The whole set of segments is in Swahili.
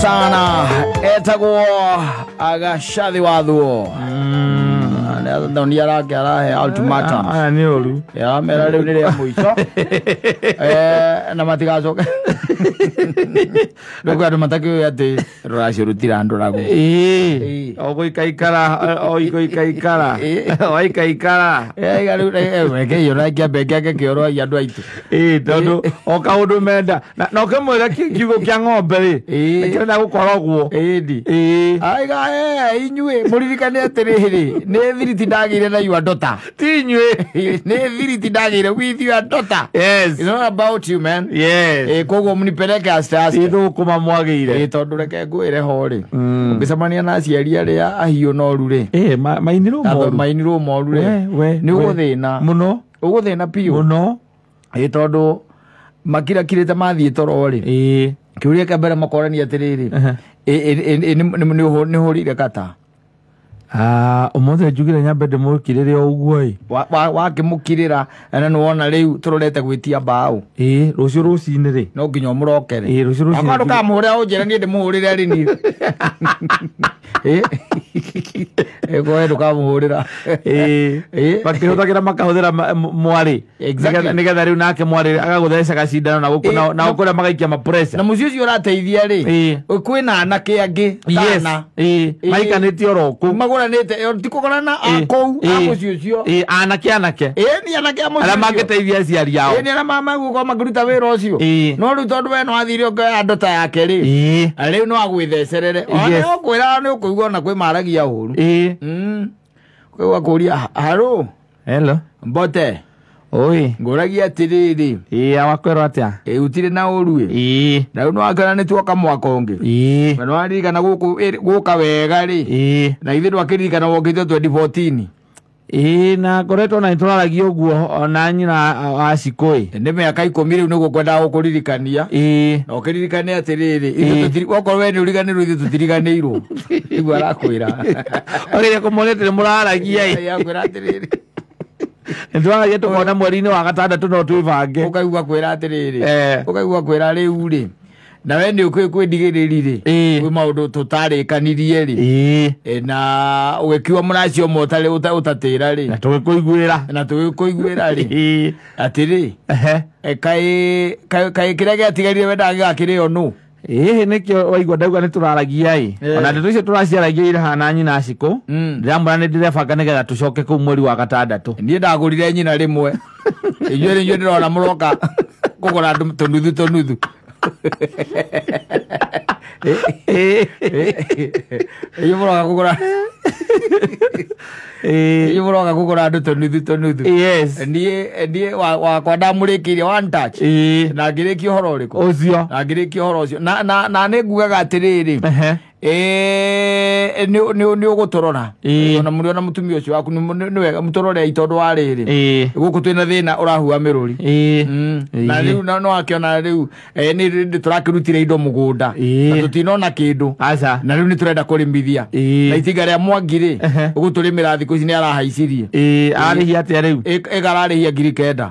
sana etagwo agacathi wathuo mm. thoni arake arahe aya nä å ru aramera rä u nä rä a må ico na matigacoke rä andå matakä å atä roracä rå tira andå ragå ogå ikaikara oigå ikaikara kä oroai andå aitå tondå o kaå ndå menda na å kä mwä ra kiugå kä a ng'ombe rä kä renda gå korogwo ndi inyuä må ririkane atä rä rä nä thiriti ndagä ire na yua ndota ti nä thiriti ndagä ire with your ndota koguo mnipeleke asteasteithukuma mwagire tondu reke ngwire ho ri mm. ngicemania na aciari aria ahiu noru ri mainirwo moru ri nä å gå thä na må no å gå thä na piå må no ä tondå makirakirä te mathiä toro rä kä å ria kä mbere makorania atä rä rä nä hå rä ire kata umuthi ah, nä njugire nyambe ndä må kä rä re o å guo ä wakä må kä rä ra na nä wona rä u tå rorete gwä tia mbaå ä rå ciå rå cinä rä no nginya å må rokere rå ciå rå cinä kamå rä a å njä ra ndä må hå rä re rä Ego educaba muhurira. Eh. Bakiro takira makahudira mwari. Exactly. Niga dari unake mwari agagutheca gacindano na gukuna na gukura magaikia mapressure. Na mucio ucio urateithia ri. Kwina anake angi tana. Eh. Maikanite oro ku. Maguranite ti kugurana akau na mucio ucio. Eh anake anake. Eh ni anake a mucio. Ala mangiteithia ciari yao. Eh ni ala mama guko makiruta wira ucio. No riu tondu we no athirio ngai andu ta yake ri. Riu no agwithecerere. Ona ukwira ni ukuu rĩu ona kwĩ maragia ũru ĩĩ gakuria mm. haro hello mbote oi ngũragia atĩrĩrĩ ĩĩ awakwĩrwo atĩa ĩĩ ũtirĩ na ũru ĩĩ na rĩu nĩwakĩona nĩtuoka mwaka ũngĩ ĩĩ na nĩwaririkana gũka wega rĩ ĩĩ na ithuĩ ndwakĩririkana wokĩte 2014 ä na ngoretwo na nä tå raragia å guo ona nyina wa cikå ä nä mä aka ikå rä u nä guo kwendaga gå kå ririkania na å kä ririkane atä rä rä okorwo we nä å riganä rwo ithuä tå tiriganä irwo iguo arakwä ra å rä rä kå monete må raragiakwä nä tå raragia tå kona mweri-inä wa gatandatå no twä bange å kaigua kwä ra atä ee. rä rä na we nä å kä kwä ndigä rä ri rä kwä maå ndå tå tarä kanirie rä na å gä kiwa må racio mo å tatä ra rä tå gä kå iguä ra na tå gä kå iguä ra rä atä rä kaä kä rä a gä atigarire wendaga gä gakä rä o nå ä nä kä waigua ndauga nä tå raragia ä ona ndä icio tå raciaragia irahana nyina cikå mm. ndä ramå ra nä ndä rebanga nä getha tå coke kå u mweri wa gatandatå niä ndagå rire nyina rä mwe inyuä rä nyuä ndä rona må roka kå gora tå nuthu tå nuthu imu roga kå gå ra imu roga gå gå ra andå tå nuthu tå nuthu niä wakwa ndamå rä kä irie na ngä rä kia å horo å rä kå å cio na ngä rä kia å horo å cio na nä ngugaga atä rä rä nä å gå tå rora ona må rä ona må tumia å cio waku nä wega må tå rorei wa rä rä gå kå twä na thä na å rahua mä rå ri na rä u no wakä ona rä u nä tå rakä rutire indo må gå nda na tå tinona kä ndå na rä u nä tå renda kå rä mithia na itinga rä a mwangi rä gå tå rä mä ra thikå ici nä arahaicirie arä hia atä a rä u ä gararä hia ngiri kenda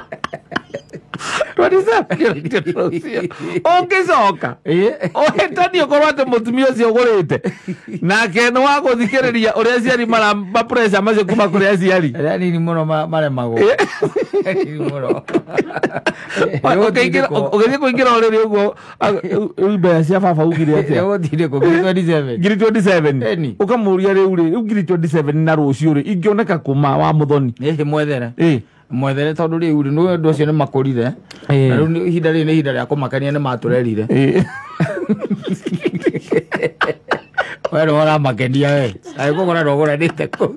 ũngĩcoka ũhĩtani ũkorwo atĩ mũtumia ũcio ũgũrĩte nake nĩ wa gũthikĩrĩria ũrĩa aciari mapresa macio kuma kũrĩ aciari anini nini mũno maremagwo ũgĩthiĩ kũingĩra ũrĩrĩ ũguo mbeca cia baba ugire atĩagiri ũkamũria rĩu rĩ rĩu ngiri na rũciũ rĩ ingĩoneka kũma wa mũthoni mwethera mwethere tondå rä u nä andå cio nä makårire na rä u ihinda rä nä ihinda rä a kå makania nä matå rerire we woramakenia we angä kå gora nogå ranä te kå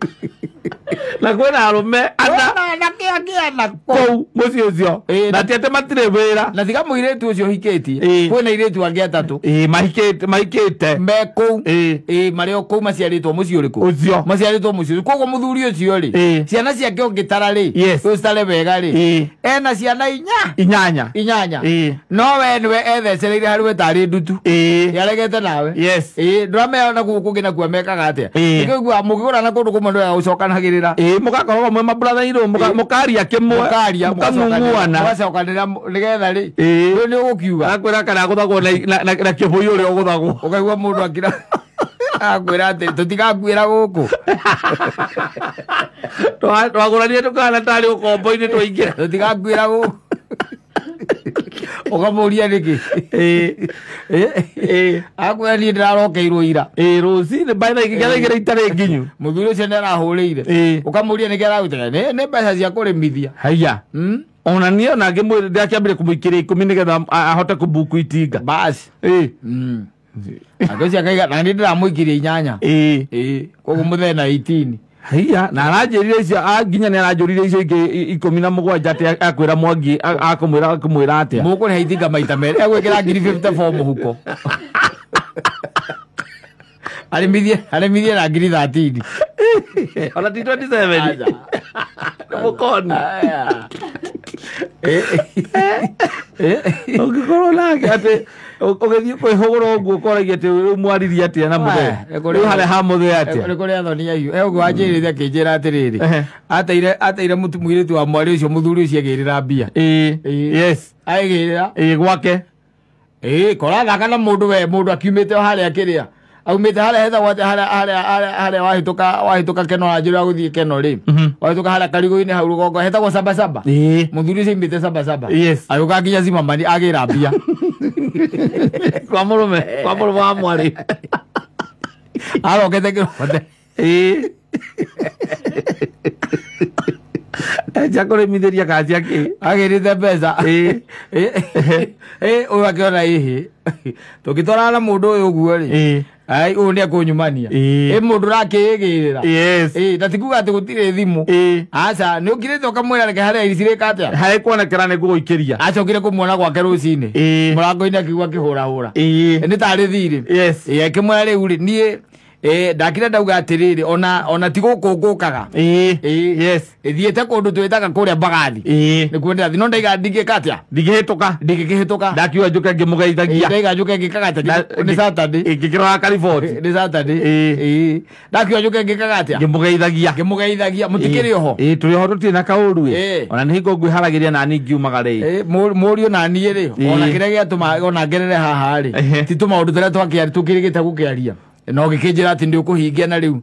na kwä na arå me ananake na ti atä matirä wä na tiga må irä tu å cio hikä tie kwä me kå u marä o kå u maciarä two må koguo må thuri å ciana ciake å ngä tara wega rä ena ciana inya inyanya inyanya no we nä ethecereire harä we tarä ndutu yaregete nawe ndå rameyona gå kå mekaga atä a ä kä guo må gä Eh, mukathikirira ä mugakoragwo mwe maburathaniirwo eh, mukaria kä mwemukangunguana nigetha rä eh. rä nä å gå kiuga akwä ra kana gå thagwo na kä i å rä a å gå thagwo å kaigua må ndå akira akwira atä tåtigakuä gå kå twagå ranie tå kana tarä å kombo-inä twaingä ra tå tigakuä ra gå kå ukamuria niki akwira niä ndä rarokeirwo ira rå ci nä mbaitha ingä getha igä itarä nginyu må thuri å cio nä arahå rä ire å kamå ria nä kä aragutaga nä mbeca cia kå rä mithia haiya hmm? ona niä ona ngä mwä ndä akä ambä kå må ikä rä ikå mi nä getha ahote kå mbuku itinga basi hmm. andå cio akaiga na nä ndä ramå ikä ria inyanya koguo må thee na itini hia na aranjirire icio ah, nginya ni aranjå icio ingi ikå na må gwanja akwira mwangi akumwira akumwira ra muko ni haithinga maita merä agwä ngiri ra ngiri må huko aremithie aremithie na ngiri thatini ona ti twenty seven ni må koni å ngä nake atä ugithii kwihugura uguo ukoragia ati riu mwaririe atia na muthe riu haria ha muthe atia ni kuria thoni yaiyu e uguo e anjirire akinjira atiriri ateire ateire muiritu wa mwari ucio muthuri ucio agirira mbia yes agirira gwake korathaka na mundu we mundu akiumite haria kiria aumite haria hethagwo atä haria wahä ka keno na njä ra gå thiä keno rä mhm. wahä tå ka harä karigå-inä hau rå gongo hetagwo sabasaba må thuri å cio aimä te sabasaba agä å ka nginya zimamani agä ra mbia Vámonos, me, me vámonos, vamos, Ari. Aló, ¿qué te quiero? Sí. Chakula imiteria kazi yake. Agirite mbeca. Eh. Eh, oya kiona hihi. Tukitwara na mundu uyu guo ri. Eh ai å nä aku ä må ndå rakä gä rä ra ta tikuga atä gå tirä thimå aca nä å kirä te å kamwä ra reke harä airicirä ka atä a harä nä gå gå ikä ria acokire kå muona gwake rå cinä må rango-inä akiuga akä hå ra hå ra nä tarä thirä ä kä mwä rä u niä ndakira ndauga atiriri ona ona eh yes thiete kundu twitaga kuria bagathi mbagathi nikuo ndathi no ndaiga ndingikatia ndingihituka ndingikihituka ndakiuga njuke ngimugeithagia ndaiga njuke ngikagatia ni saturday ngikirora kariboti ni saturday ndakiuga njuke ngikagatia ngimugeithagia ngimugeithagia mutikiri oho turi oho tutire na kauru ona ni hingo ngwiharagiria nani ngiumaga ri muriu ni ri ona kiria giatuma ona ngerere haha ri ti tumaundu turia twakiari tukirigite gukiaria no gä kä njä ra atä ndä å kå hingia na rä u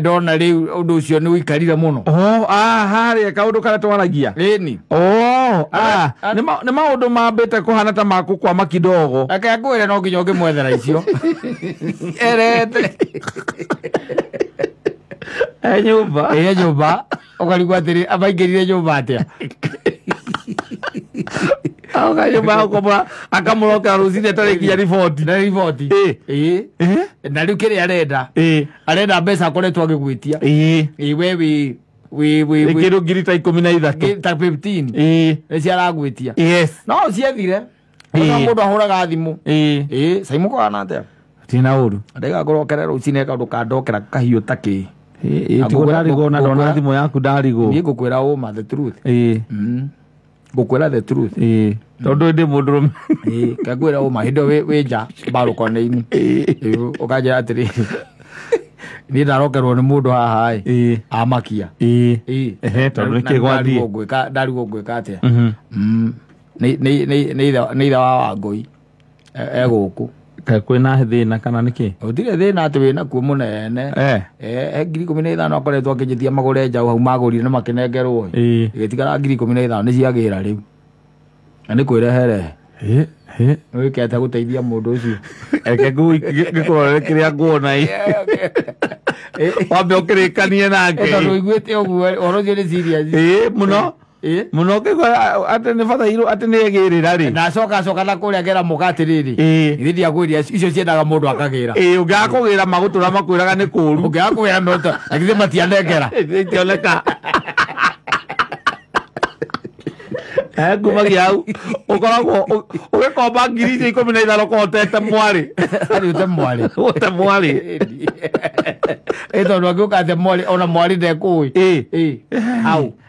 ndona rä u å ndå å cio nä å ikarire må no ah, harä a kaå ndå karä twaragia ni nä ah, maå ndå mambä te kå hana ta makå kwa makidogo reke ä re no nginya å ngä mwethera icio erete nyå mba ä nyå mba å karigwo atä rä amaingä rire nyå mba atä a aho kanyumba gakoma akamurokera rucinä tarä nginya riboti na riboti na rä u kä rä arenda arenda mbeca akoretwo agä gwä tia we wä kä rå ngiri ta ikå mi na ithatå ta nä ciaragwä tia no ciethire må ndå ahå raga thimå caimå atä tina uru ndaiga ngorokere rucine kaundu kandokera kahiu taki tigå ndarigwo na ndona thimå yaku ndarigwo niä ngå kwä ra å ma the truth mm ngukwira the truth tondu ndi mundu kakwira uma hindo wi nja mbarukone-ini ukanjira atiriri niä ndarokerwo nä må ndå haha amakia ndarigwo ngwä ka atä a nä ithe wa wangåi egå kå kwina thina kana niki utire thina ati wina kuo munene eh, eh ngiri ikumi na ithano akoretwo akinyitia magure njau hau magurire na makinengerwo igitigara ngiri ikumi na ithano niciagira riu na nikwirehere kete guteithia mundu ucio eke gikorwo kiria nguona wambe ukirikanie nake tondu iguite uguo uhoro ucio ni serious muno eh må kä atä nä batairwo atä nä egä rä ra rä na acoka acoka na kå rä agera må gatä rä rä ithä ndiagwä ria icio ciendaga må ndå akagä ra å ngä akå gä ra magå tå ra makwä raga nä kå ru å ngä akå gä ra agithä matianengera itioneka ngumagia hau å koragwo å gä komba ngiri icio ikå mi na ithano kohotete mwarä te mwarä te mwarä ä tondå angä å kate mwarä ona mwarä ndekå ä au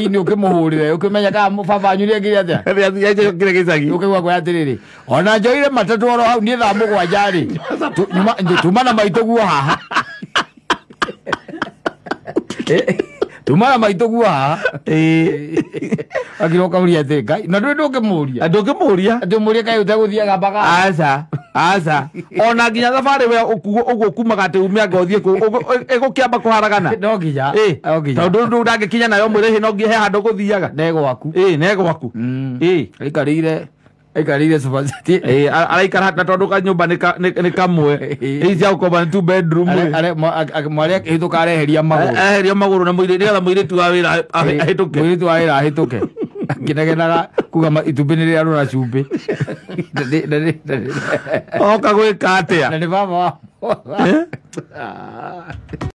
hwainä å kä må hå rä re å kä menya kaa må babanyu nä engä rä atä gäcagi å kä gua kwä atä rä rä ona njoire matatå oro hau niä thaa må gwanja rä tumana maitå guo haha tumana maitå guo haha akä roka å ria atä na ndå ndå ngä må ria ndå ngä må ria ndå må ria kaä å tegå thiaga aca aca ona nginya thabarä we å guo kumaga atä umä anga å thiä ä gå kä amba kå haragana no tondå ndå ndangä kinya nayo mwä rä hä no nginya he handå gå thiaga negwaku negwaku mm. aikarä ire aikarä ire araikara na tondå kanyå mba nä kamwe cia gå komba nä tu akä hä tå ka areheria magå rå areheria magå rå na nä getha må irä tu wa wä ra ahä tå ke ngenegenaga kuga itumbä nä rä arå ra cumbä oka gwä ka atä a na nä baba wa